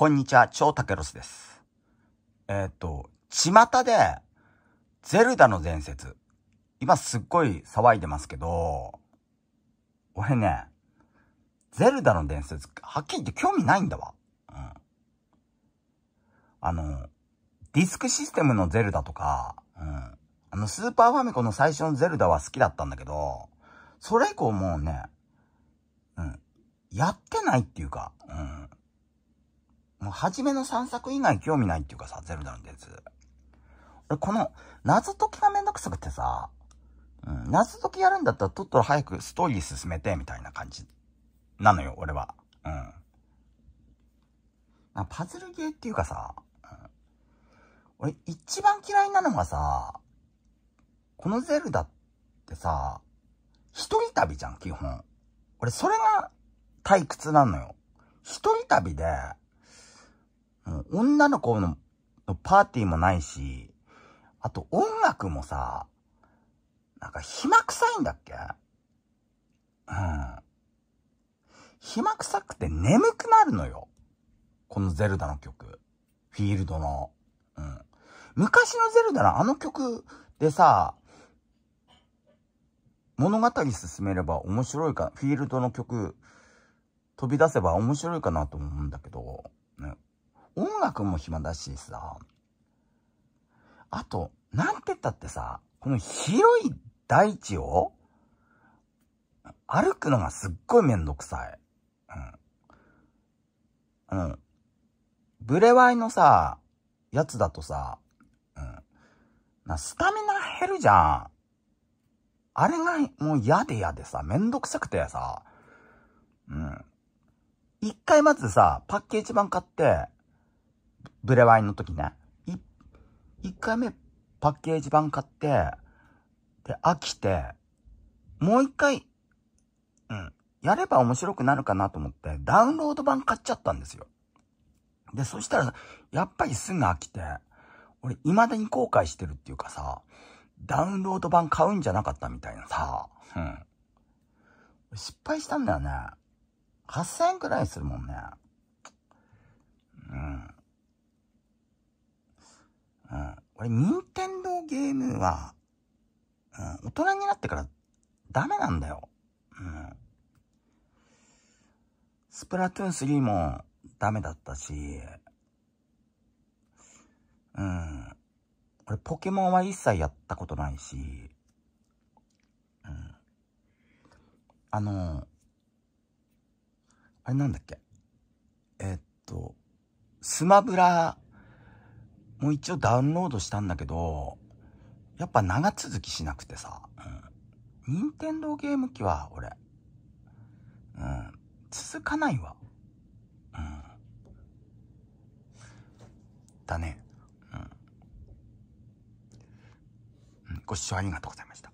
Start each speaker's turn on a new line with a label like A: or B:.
A: こんにちは、超タケロスです。えっ、ー、と、巷で、ゼルダの伝説。今すっごい騒いでますけど、俺ね、ゼルダの伝説、はっきり言って興味ないんだわ。うん。あの、ディスクシステムのゼルダとか、うん。あの、スーパーファミコンの最初のゼルダは好きだったんだけど、それ以降もうね、うん。やってないっていうか、うん。もう初めの3作以外興味ないっていうかさ、ゼルダの鉄。俺、この、謎解きがめんどくさくてさ、うん、謎解きやるんだったらとっとと早くストーリー進めて、みたいな感じ。なのよ、俺は。うん。パズルゲーっていうかさ、うん、俺一番嫌いなのはさ、このゼルダってさ、一人旅じゃん、基本。俺、それが退屈なのよ。一人旅で、女の子のパーティーもないし、あと音楽もさ、なんか暇臭いんだっけうん。暇臭くて眠くなるのよ。このゼルダの曲。フィールドの。うん。昔のゼルダのあの曲でさ、物語進めれば面白いか、フィールドの曲飛び出せば面白いかなと思うんだけど、音楽も暇だしさ、あと、なんて言ったってさ、この広い大地を歩くのがすっごいめんどくさい。うん。うん。ブレワイのさ、やつだとさ、うん。な、スタミナ減るじゃん。あれがもう嫌で嫌でさ、めんどくさくてさ、うん。一回まずさ、パッケージ版買って、ブレワインの時ね。一回目パッケージ版買って、で、飽きて、もう一回、うん、やれば面白くなるかなと思って、ダウンロード版買っちゃったんですよ。で、そしたら、やっぱりすぐ飽きて、俺未だに後悔してるっていうかさ、ダウンロード版買うんじゃなかったみたいなさ、うん。失敗したんだよね。8000円くらいするもんね。俺、任天堂ゲームは、うん、大人になってからダメなんだよ。うん。スプラトゥーン3もダメだったし、うん。俺、ポケモンは一切やったことないし、うん。あの、あれなんだっけえー、っと、スマブラもう一応ダウンロードしたんだけど、やっぱ長続きしなくてさ、うん。任天堂ゲーム機は、俺、うん、続かないわ。うん。だね。うん。ご視聴ありがとうございました。